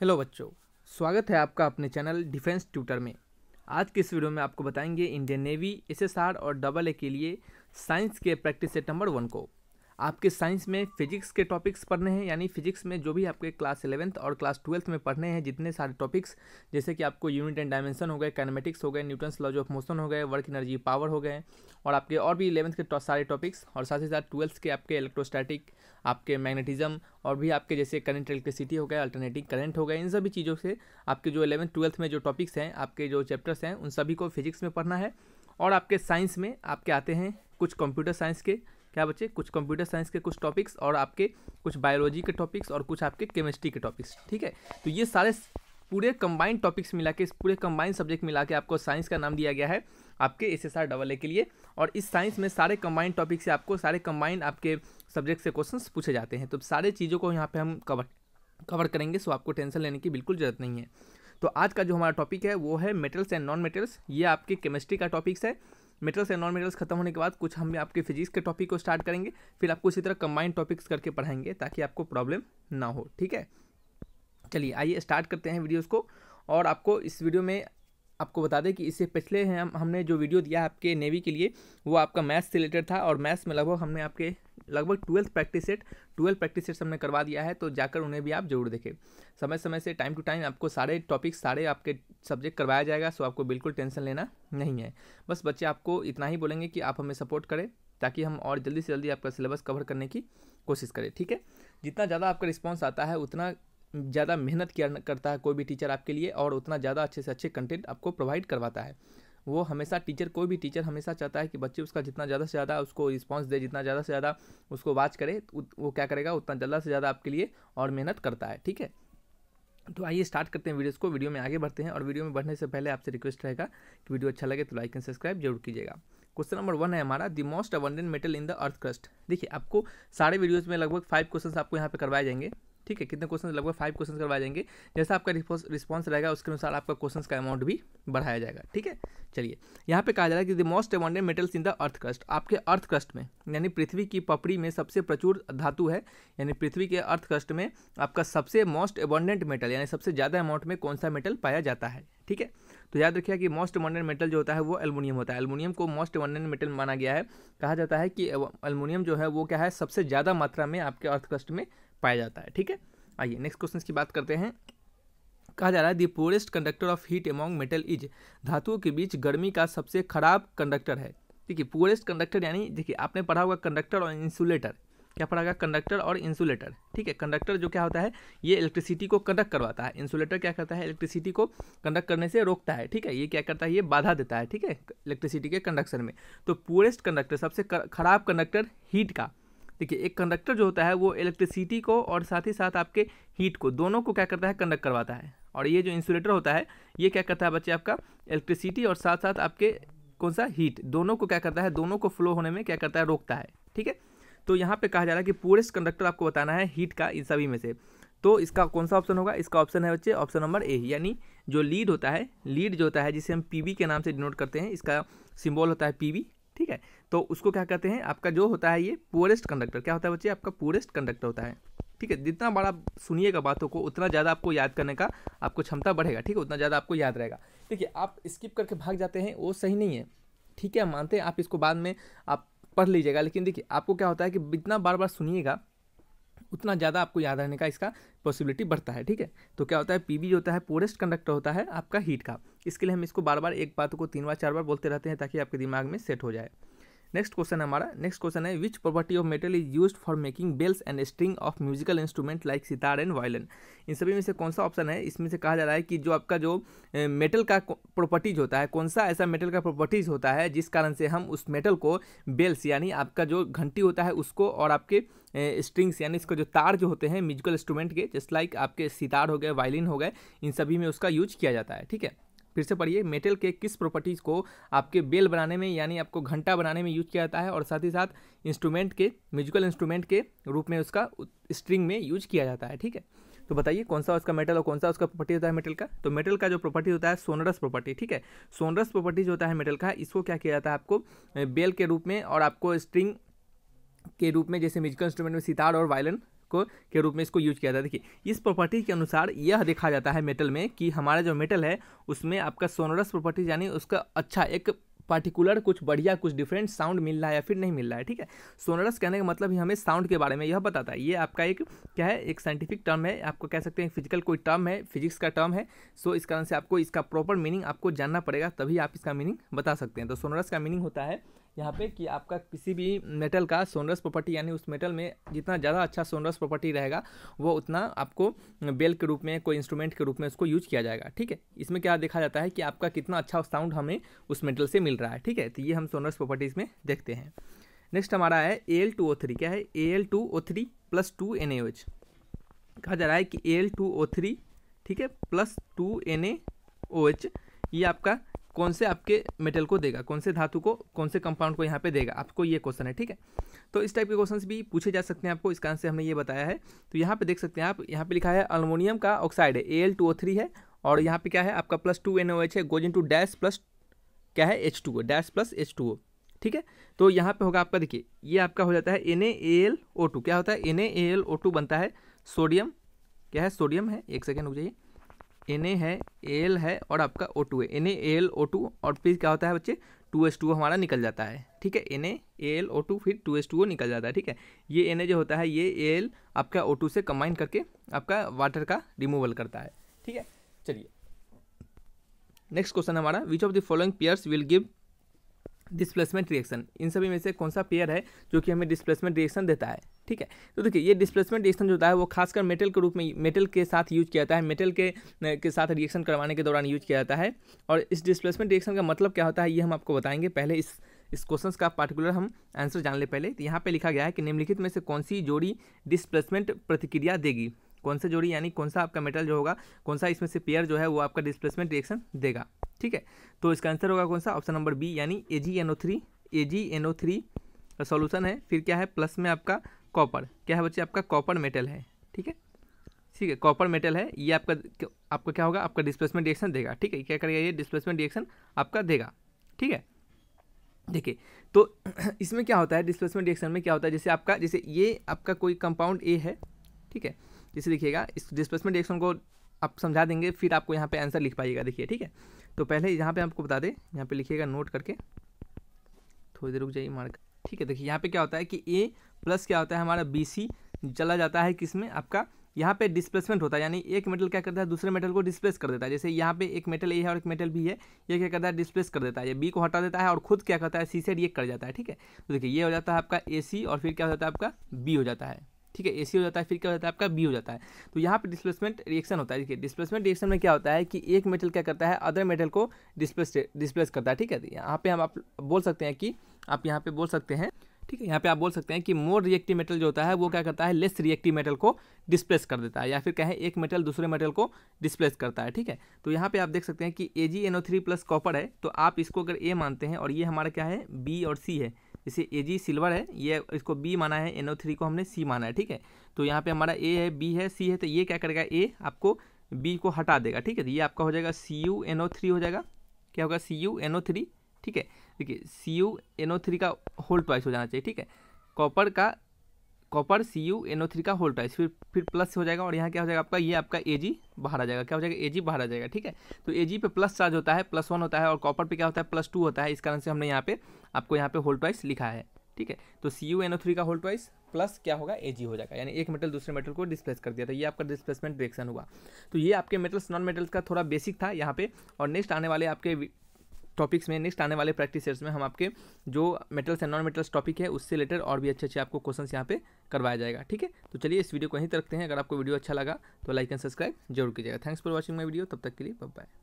hello बच्चों स्वागत है आपका अपने चैनल डिफेंस ट्यूटर में आज के इस वीडियो में आपको बताएंगे इंडियन नेवी एसएसआर और डबल ए के लिए साइंस के प्रैक्टिस सेट नंबर वन को आपके साइंस में फिजिक्स के टॉपिक्स पढ़ने हैं यानी फिजिक्स में जो भी आपके क्लास इलेवंथ और क्लास ट्वेल्थ में पढ़ने हैं जितने सारे टॉपिक्स जैसे कि आपको यूनिट एंड डायमेंशन हो गए कैनमेटिक्स हो गए न्यूटन्स लॉज ऑफ मोशन हो गए वर्क एनर्जी पावर हो गए और आपके और भी इलेवंथ के सारे टॉपिक्स और साथ ही साथ ट्वेल्थ के आपके इलेक्ट्रोस्टैटिक आपके मैग्नेटिज्म और भी आपके जैसे करंट इलेक्ट्रिसिटी हो गए अल्टरनेटिंग करंट हो गए इन सभी चीज़ों से आपके जो इलेवंथ ट्वेल्थ में जो टॉपिक्स हैं आपके जो चैप्टर्स हैं उन सभी को फिजिक्स में पढ़ना है और आपके साइंस में आपके आते हैं कुछ कंप्यूटर साइंस के क्या बच्चे कुछ कंप्यूटर साइंस के कुछ टॉपिक्स और आपके कुछ बायोलॉजी के टॉपिक्स और कुछ आपके केमिस्ट्री के टॉपिक्स ठीक है तो ये सारे पूरे कंबाइंड टॉपिक्स मिला के पूरे कंबाइंड सब्जेक्ट मिला के आपको साइंस का नाम दिया गया है आपके S S R double A के लिए और इस साइंस में सारे कंबाइंड टॉपिक से आपको सारे कंबाइंड आपके सब्जेक्ट से क्वेश्चंस पूछे जाते हैं तो सारे चीज़ों को यहाँ पे हम कवर कवर करेंगे सो आपको टेंशन लेने की बिल्कुल ज़रूरत नहीं है तो आज का जो हमारा टॉपिक है वो है मेटल्स एंड नॉन मेटल्स ये आपके केमिस्ट्री का टॉपिक्स है मेटल्स एंड नॉन मेटल्स खत्म होने के बाद कुछ हम भी आपके फिजिक्स के टॉपिक को स्टार्ट करेंगे फिर आपको इसी तरह कंबाइंड टॉपिक्स करके पढ़ाएंगे ताकि आपको प्रॉब्लम ना हो ठीक है चलिए आइए स्टार्ट करते हैं वीडियोज़ को और आपको इस वीडियो में आपको बता दें कि इससे पिछले हैं हम हमने जो वीडियो दिया आपके नेवी के लिए वो आपका मैथ्स से रिलेटेड था और मैथ्स में लगभग हमने आपके लगभग twelfth practice set twelfth practice set हमने करवा दिया है तो जाकर उन्हें भी आप जरूर देखें समय समय से टाइम टू टाइम आपको सारे टॉपिक सारे आपके सब्जेक्ट करवाया जाएगा सो आपको बिल्कुल टेंशन लेना नहीं है बस बच्चे आपको इतना ही बोलेंगे कि आप हमें सपोर्ट करें ताकि हम और जल्दी से जल्दी आपका सिलेबस कवर करने की कोशिश करें ठीक है जितना ज़्यादा आपका रिस्पॉन्स आता है उतना ज़्यादा मेहनत किया करता है कोई भी टीचर आपके लिए और उतना ज़्यादा अच्छे से अच्छे कंटेंट आपको प्रोवाइड करवाता है वो हमेशा टीचर कोई भी टीचर हमेशा चाहता है कि बच्चे उसका जितना ज़्यादा से ज़्यादा उसको रिस्पॉन्स दे जितना ज़्यादा से ज़्यादा उसको वाच करे वो क्या करेगा उतना ज़्यादा से ज़्यादा आपके लिए और मेहनत करता है ठीक है तो आइए स्टार्ट करते हैं वीडियोस को वीडियो में आगे बढ़ते हैं और वीडियो में बढ़ने से पहले आपसे रिक्वेस्ट रहेगा कि वीडियो अच्छा लगे तो लाइक एंड सब्सक्राइब जरूर कीजिएगा क्वेश्चन नंबर वन है हमारा the most abundant metal in the earth crust देखिए आपको सारे वीडियोज़ में लगभग फाइव क्वेश्चन आपको यहाँ पर करवाए जाएंगे ठीक है कितने क्वेश्चन लगभग फाइव क्वेश्चन करवाए जाएंगे जैसा आपका रिस्पॉन्स रहेगा उसके अनुसार आपका क्वेश्चन का अमाउंट भी बढ़ाया जाएगा ठीक है चलिए यहाँ पे कहा जा रहा है कि the most amounted metals in the earth crust आपके अर्थ क्रस्ट में यानी पृथ्वी की पपड़ी में सबसे प्रचुर धातु है यानी पृथ्वी के अर्थ क्रस्ट में आपका सबसे मोस्ट अबॉन्डेंट मेटल यानी सबसे ज़्यादा अमाउंट में कौन सा मेटल पाया जाता है ठीक है तो याद रखिए कि मोस्ट अबॉन्डेंट मेटल जो होता है वो अल्मोनियम होता है अल्मोनियम को मोस्ट अबॉन्डेंट मेटल माना गया है कहा जाता है कि अल्मोनियम जो है वो क्या है सबसे ज़्यादा मात्रा में आपके अर्थक्रस्ट में पाया जाता है ठीक है आइए नेक्स्ट क्वेश्चन की बात करते हैं कहा जा रहा है the poorest conductor of heat among metal is धातुओं के बीच गर्मी का सबसे खराब कंडक्टर है ठीक है पुअरेस्ट कंडक्टर यानी देखिए आपने पढ़ा होगा कंडक्टर और इंसुलेटर क्या पढ़ा होगा कंडक्टर और इंसुलेटर ठीक है कंडक्टर जो क्या होता है ये इलेक्ट्रिसिटी को कंडक्ट करवाता है इंसुलेटर क्या करता है इलेक्ट्रिसिटी को कंडक्ट करने से रोकता है ठीक है ये क्या करता है ये बाधा देता है ठीक है इलेक्ट्रिसिटी के कंडक्शन में तो पोरेस्ट कंडक्टर सबसे खराब कंडक्टर हीट का देखिए एक कंडक्टर जो होता है वो इलेक्ट्रिसिटी को और साथ ही साथ आपके हीट को दोनों को क्या करता है कंडक्ट करवाता है और ये जो इंसुलेटर होता है ये क्या करता है बच्चे आपका इलेक्ट्रिसिटी और साथ साथ आपके कौन सा हीट दोनों को क्या करता है दोनों को फ्लो होने में क्या करता है रोकता है ठीक है तो यहाँ पर कहा जा रहा है कि पूरेस्ट कंडक्टर आपको बताना है हीट का इन सभी में से तो इसका कौन सा ऑप्शन होगा इसका ऑप्शन है बच्चे ऑप्शन नंबर ए यानी जो लीड होता है लीड जो होता है जिसे हम पी के नाम से डिनोट करते हैं इसका सिंबल होता है पी ठीक है तो उसको क्या कहते हैं आपका जो होता है ये पुअरेस्ट कंडक्टर क्या होता है बच्चे आपका पुअरेस्ट कंडक्टर होता है ठीक है जितना बड़ा सुनिएगा बातों को उतना ज़्यादा आपको याद करने का आपको क्षमता बढ़ेगा ठीक है उतना ज़्यादा आपको याद रहेगा ठीक है आप स्किप करके भाग जाते हैं वो सही नहीं है ठीक है मानते हैं आप इसको बाद में आप पढ़ लीजिएगा लेकिन देखिए आपको क्या होता है कि जितना बार बार सुनिएगा उतना ज़्यादा आपको याद रहने का इसका पॉसिबिलिटी बढ़ता है ठीक है तो क्या होता है पी जो होता है पोरेस्ट कंडक्टर होता है आपका हीट का इसके लिए हम इसको बार बार एक बात को तीन बार चार बार बोलते रहते हैं ताकि आपके दिमाग में सेट हो जाए नेक्स्ट क्वेश्चन हमारा नेक्स्ट क्वेश्चन है which property of metal is use for making bells and string of musical instrument like sitar and violin इन सभी में से कौन सा ऑप्शन है इसमें से कहा जा रहा है कि जो आपका जो मेटल का प्रॉपर्टीज होता है कौन सा ऐसा मेटल का प्रॉपर्टीज होता है जिस कारण से हम उस मेटल को बेल्स यानी आपका जो घंटी होता है उसको और आपके स्ट्रिंग्स यानी इसका जो तार जो होते हैं म्यूजिकल इंस्ट्रूमेंट के जस्ट लाइक आपके सितार हो गए वायलिन हो गए इन सभी में उसका यूज किया जाता है ठीक है फिर से पढ़िए मेटल के किस प्रॉपर्टीज़ को आपके बेल बनाने में यानी आपको घंटा बनाने में यूज किया जाता है और साथ ही साथ इंस्ट्रूमेंट के म्यूजिकल इंस्ट्रूमेंट के रूप में उसका स्ट्रिंग में यूज किया जाता है ठीक है तो बताइए कौन सा उसका मेटल और कौन सा उसका प्रॉपर्टी होता है मेटल का तो मेटल का जो प्रॉपर्टी होता है सोनरस प्रॉपर्टी ठीक है सोनरस प्रॉपर्टी जो होता है मेटल का इसको क्या किया जाता है आपको बेल के रूप में और आपको स्ट्रिंग के रूप में जैसे म्यूजिकल इंस्ट्रूमेंट में सितार और वायलन को के रूप में इसको यूज किया जाता है देखिए इस प्रॉपर्टी के अनुसार यह देखा जाता है मेटल में कि हमारा जो मेटल है उसमें आपका सोनरस प्रॉपर्टी यानी उसका अच्छा एक पार्टिकुलर कुछ बढ़िया कुछ डिफरेंट साउंड मिल रहा है या फिर नहीं मिल रहा है ठीक है सोनरस कहने का मतलब ही हमें साउंड के बारे में यह बताता है ये आपका एक क्या है एक साइंटिफिक टर्म है आपको कह सकते हैं फिजिकल कोई टर्म है फिजिक्स का टर्म है सो इस कारण से आपको इसका प्रॉपर मीनिंग आपको जानना पड़ेगा तभी आप इसका मीनिंग बता सकते हैं तो सोनरस का मीनिंग होता है यहाँ पे कि आपका किसी भी मेटल का सोनरस प्रॉपर्टी यानी उस मेटल में जितना ज़्यादा अच्छा सोनरस प्रॉपर्टी रहेगा वो उतना आपको बेल के रूप में कोई इंस्ट्रूमेंट के रूप में उसको यूज किया जाएगा ठीक है इसमें क्या देखा जाता है कि आपका कितना अच्छा साउंड हमें उस मेटल से मिल रहा है ठीक है तो ये हम सोनरस प्रॉपर्टीज़ में देखते हैं नेक्स्ट हमारा है A L two O three क्या है A L two O three plus two N A H कहा जा रहा है कि A L two O three ठीक है plus two N A O H ये आपका कौन से आपके मेटल को देगा कौन से धातु को कौन से कंपाउंड को यहाँ पे देगा आपको ये क्वेश्चन है ठीक है तो इस टाइप के क्वेश्चन भी पूछे जा सकते हैं आपको इसका आंसर हमने ये बताया है तो यहाँ पे देख सकते हैं आप यहाँ पे लिखा है अल्मोनियम का ऑक्साइड है ए एल टू थ्री है और यहाँ पे क्या है आपका plus two N O H है goes into dash plus क्या है H two O dash plus H two O ठीक है तो यहाँ पर होगा आपका देखिए ये आपका हो जाता है N A L O two क्या होता है N A L O two बनता है सोडियम क्या है सोडियम है एक सेकेंड हो जाइए एन ए है एल है और आपका ओ टू है N A L O two और फिर क्या होता है बच्चे टू एस टू हमारा निकल जाता है ठीक है N A L O two फिर टू एस टू ओ निकल जाता है ठीक है ये एन ए जो होता है ये एल आपका ओ टू से कंबाइन करके आपका वाटर का रिमूवल करता है ठीक है चलिए नेक्स्ट क्वेश्चन हमारा which of the following pairs will give displacement reaction इन सभी में से कौन सा पेयर है जो कि हमें डिस्प्लेसमेंट रिएक्शन देता है ठीक है तो देखिए ये डिस्प्लेसमेंट रिएक्शन जो होता है वो खासकर मेटल के रूप में मेटल के साथ यूज किया जाता है मेटल के के साथ रिएक्शन करवाने के दौरान यूज किया जाता है और इस डिस्प्लेसमेंट रिएक्शन का मतलब क्या होता है ये हम आपको बताएंगे पहले इस इस क्वेश्चन का पार्टिकुलर हम आंसर जान ले पहले तो यहाँ पर लिखा गया है कि निम्नलिखित में से कौन सी जोड़ी डिस्प्लेसमेंट प्रतिक्रिया देगी कौन सा जोड़ी यानी कौन सा आपका मेटल जो होगा कौन सा इसमें से पेयर जो है वो आपका डिस्प्लेसमेंट रिएक्शन देगा ठीक है तो इसका आंसर होगा कौन सा ऑप्शन नंबर बी यानी A G N O three A G N O three का सॉल्यूशन है फिर क्या है प्लस में आपका कॉपर क्या है बच्चे आपका कॉपर मेटल है ठीक है ठीक है कॉपर मेटल है ये आपका आपका क्या होगा आपका डिस्प्लेसमेंट डिएक्शन देगा ठीक है क्या करेगा ये डिस्प्लेसमेंट डिएक्शन आपका देगा ठीक है देखिए तो इसमें क्या होता है डिस्प्लेसमेंट डिएक्शन में क्या होता है जैसे आपका जैसे ये आपका कोई कंपाउंड ए है ठीक है जैसे देखिएगा इस डिस्प्लेसमेंट डिएक्शन को आप समझा देंगे फिर आपको यहाँ पे आंसर लिख पाइएगा देखिए ठीक है तो पहले यहाँ पे आपको बता दें यहाँ पे लिखिएगा नोट करके थोड़ी तो देर रुक जाइए मार्क ठीक है देखिए यहाँ पे क्या होता है कि ए प्लस क्या होता है हमारा बी सी चला जाता है किसमें आपका यहाँ पे डिस्प्लेसमेंट होता है यानी एक मेटल क्या करता है दूसरे मेटल को डिस्प्लेस कर देता है जैसे यहाँ पे एक मेटल ए है और एक मेटल बी है ये क्या करता है डिस्प्लेस कर देता है ये बी को हटा देता है और खुद क्या करता है सी से डी कर जाता है ठीक है तो देखिए ये हो जाता है आपका ए सी और फिर क्या हो जाता है आपका बी हो जाता है ठीक है ए हो जाता है फिर क्या हो जाता है आपका बी हो जाता है तो यहाँ पर डिस्प्लेसमेंट रिएक्शन होता है देखिए डिस्प्लेसमेंट रिएक्शन में क्या होता है कि एक मेटल क्या करता है अदर मेटल को डिस्प्लेस डिस्प्लेस करता है ठीक है यहाँ पे हम आप बोल सकते हैं कि आप यहाँ पे बोल सकते हैं ठीक है यहाँ पे आप बोल सकते हैं कि मोर रिएक्टिव मेटल जो होता है वो क्या करता है लेस रिएक्टिव मेटल को डिस्प्लेस कर देता है या फिर कहें एक मेटल दूसरे मेटल को डिस्प्लेस करता है ठीक है तो यहाँ पे आप देख सकते हैं कि A G N O three plus copper है तो आप इसको अगर ए मानते हैं और ये हमारा क्या है बी और सी है जैसे ए जी सिल्वर है ये इसको बी माना है एन थ्री को हमने सी माना है ठीक है तो यहाँ पे हमारा ए है बी है सी है तो ये क्या करेगा ए आपको बी को हटा देगा ठीक है तो ये आपका हो जाएगा C U N O three हो जाएगा क्या होगा C U N O three ठीक है देखिए C U N O three का होल ट्वाइस हो जाना चाहिए ठीक है कॉपर का copper C U N O three का होल्टा इस फिर फिर प्लस हो जाएगा और यहाँ क्या हो जाएगा आपका ये आपका ए जी बाहर आ जाएगा क्या हो जाएगा ए जी बाहर आ जाएगा ठीक है तो ए जी पे प्लस चार्ज होता है प्लस वन होता है और कॉपर पे क्या होता है प्लस टू होता है इस कारण से हमने यहाँ पे आपको यहाँ पे होल्ट वाइस लिखा है ठीक है तो C U N O three का होल्ट वाइस प्लस क्या होगा ए जी हो जाएगा यानी एक मेटल दूसरे मेटल को डिस्प्लेस कर दिया था तो ये आपका डिस्प्लेसमेंट रिएक्शन हुआ तो ये आपके मेटल्स नॉन मेटल्स का थोड़ा बेसिक था यहाँ पे और नेक्स्ट आने वाले आपके टॉपिक्स में नेक्स्ट आने वाले प्रैक्टिस सेट्स में हम आपके जो metals and non metals topic है उससे रिलेटेड और भी अच्छे अच्छे आपको क्वेश्चन यहाँ पे करवाया जाएगा ठीक है तो चलिए इस वीडियो को यहीं तक रखते हैं अगर आपको वीडियो अच्छा लगा तो लाइक एंड सब्सक्राइब जरूर कीजिएगा thanks for watching my video तब तक के लिए बाय